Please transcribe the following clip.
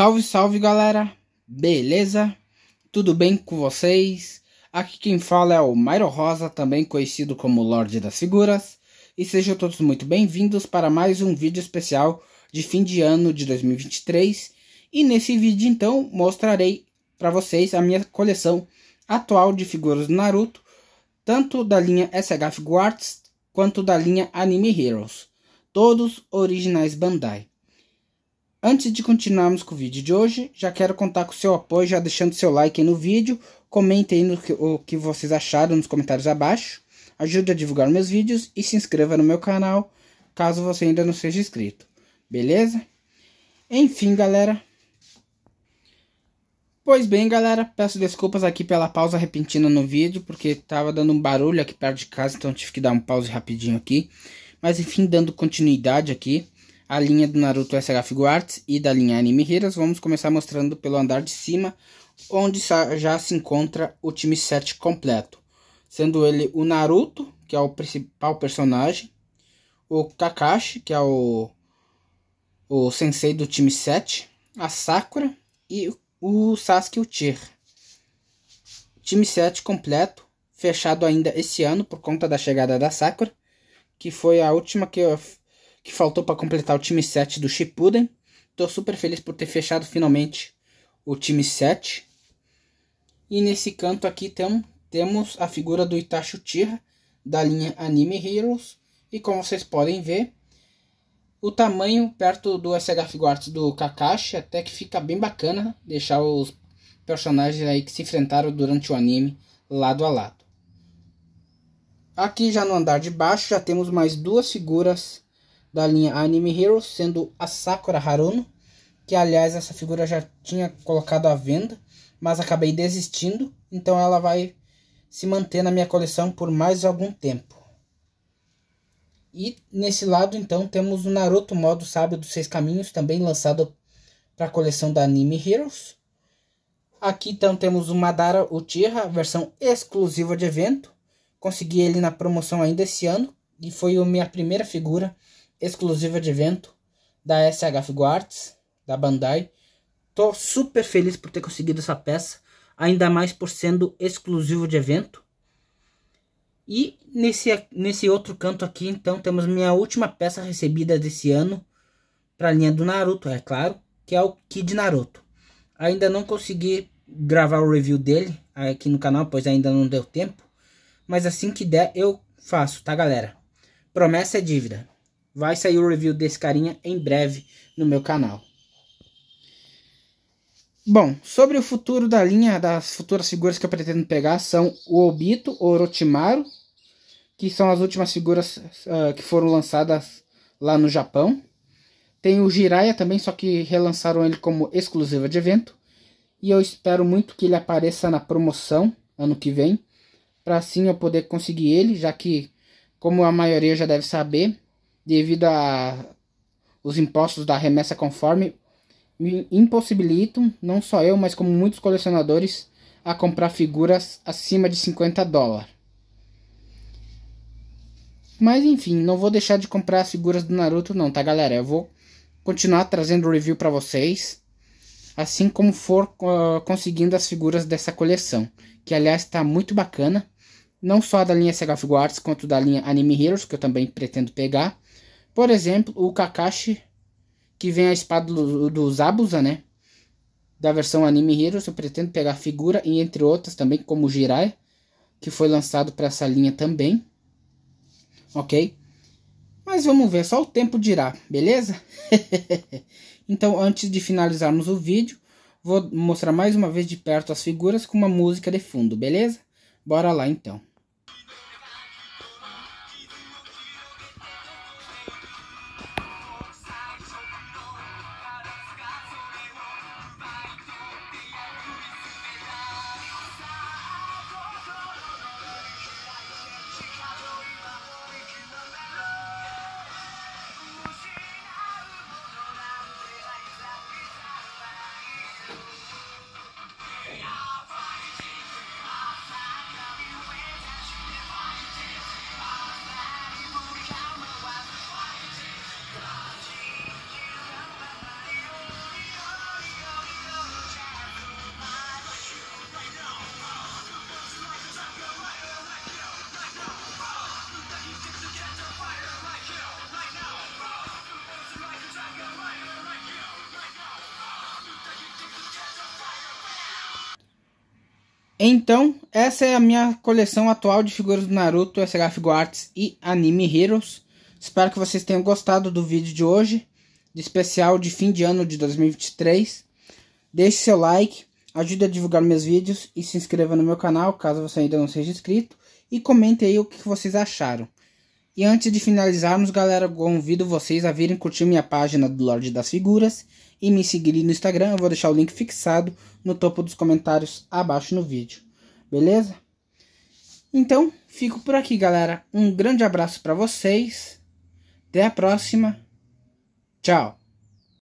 Salve, salve galera! Beleza? Tudo bem com vocês? Aqui quem fala é o Mairo Rosa, também conhecido como Lorde das Figuras, e sejam todos muito bem-vindos para mais um vídeo especial de fim de ano de 2023. E nesse vídeo então mostrarei para vocês a minha coleção atual de figuras do Naruto, tanto da linha SH Guards quanto da linha Anime Heroes, todos originais Bandai. Antes de continuarmos com o vídeo de hoje, já quero contar com o seu apoio, já deixando seu like no vídeo, comente aí que, o que vocês acharam nos comentários abaixo, ajude a divulgar meus vídeos e se inscreva no meu canal, caso você ainda não seja inscrito, beleza? Enfim, galera. Pois bem, galera, peço desculpas aqui pela pausa repentina no vídeo, porque tava dando um barulho aqui perto de casa, então tive que dar um pause rapidinho aqui. Mas enfim, dando continuidade aqui a linha do Naruto SH Figure Arts e da linha Anime Heroes, vamos começar mostrando pelo andar de cima, onde já se encontra o time 7 completo, sendo ele o Naruto, que é o principal personagem, o Kakashi, que é o, o sensei do time 7, a Sakura e o Sasuke Uchiha. Time 7 completo, fechado ainda esse ano por conta da chegada da Sakura, que foi a última que que faltou para completar o time 7 do Shippuden. Tô super feliz por ter fechado finalmente o time 7. E nesse canto aqui tem, temos a figura do Itachi Uchiha, da linha Anime Heroes. E como vocês podem ver, o tamanho perto do SH Figuarts do Kakashi até que fica bem bacana deixar os personagens aí que se enfrentaram durante o anime lado a lado. Aqui já no andar de baixo já temos mais duas figuras da linha Anime Heroes, sendo a Sakura Haruno, que aliás essa figura já tinha colocado à venda, mas acabei desistindo, então ela vai se manter na minha coleção por mais algum tempo. E nesse lado então temos o Naruto Modo Sábio dos Seis Caminhos, também lançado para a coleção da Anime Heroes. Aqui então temos o Madara Uchiha, versão exclusiva de evento. Consegui ele na promoção ainda esse ano e foi a minha primeira figura exclusiva de evento da SH Guards, da Bandai. Tô super feliz por ter conseguido essa peça, ainda mais por sendo exclusivo de evento. E nesse, nesse outro canto aqui, então, temos minha última peça recebida desse ano para a linha do Naruto, é claro, que é o Kid Naruto. Ainda não consegui gravar o review dele aqui no canal, pois ainda não deu tempo. Mas assim que der, eu faço, tá, galera? Promessa é dívida. Vai sair o review desse carinha em breve no meu canal. Bom, sobre o futuro da linha, das futuras figuras que eu pretendo pegar são o Obito, o Orochimaru, que são as últimas figuras uh, que foram lançadas lá no Japão. Tem o Jiraiya também, só que relançaram ele como exclusiva de evento. E eu espero muito que ele apareça na promoção ano que vem, para assim eu poder conseguir ele, já que, como a maioria já deve saber, devido a os impostos da remessa conforme me impossibilitam, não só eu, mas como muitos colecionadores, a comprar figuras acima de 50 dólares. Mas enfim, não vou deixar de comprar as figuras do Naruto não, tá galera? Eu vou continuar trazendo review para vocês, assim como for uh, conseguindo as figuras dessa coleção, que aliás está muito bacana não só da linha Seraph Guards, quanto da linha Anime Heroes, que eu também pretendo pegar. Por exemplo, o Kakashi, que vem a espada do, do Zabuza, né? Da versão Anime Heroes, eu pretendo pegar a figura e entre outras também, como o Jirai, que foi lançado para essa linha também. Ok? Mas vamos ver, só o tempo dirá, beleza? então, antes de finalizarmos o vídeo, vou mostrar mais uma vez de perto as figuras com uma música de fundo, beleza? Bora lá então. Então, essa é a minha coleção atual de figuras do Naruto, SH Arts e Anime Heroes. Espero que vocês tenham gostado do vídeo de hoje, de especial de fim de ano de 2023. Deixe seu like, ajude a divulgar meus vídeos e se inscreva no meu canal, caso você ainda não seja inscrito. E comente aí o que vocês acharam. E antes de finalizarmos, galera, convido vocês a virem curtir minha página do Lorde das Figuras e me seguir no Instagram. Eu vou deixar o link fixado no topo dos comentários abaixo no vídeo. Beleza? Então, fico por aqui, galera. Um grande abraço para vocês. Até a próxima. Tchau.